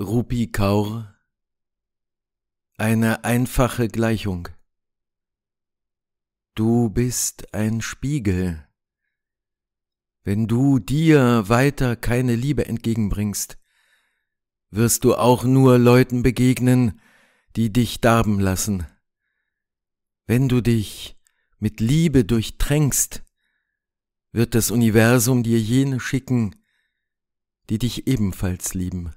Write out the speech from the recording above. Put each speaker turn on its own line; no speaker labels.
Rupi Kaur Eine einfache Gleichung Du bist ein Spiegel. Wenn du dir weiter keine Liebe entgegenbringst, wirst du auch nur Leuten begegnen, die dich darben lassen. Wenn du dich mit Liebe durchtränkst, wird das Universum dir jene schicken, die dich ebenfalls lieben.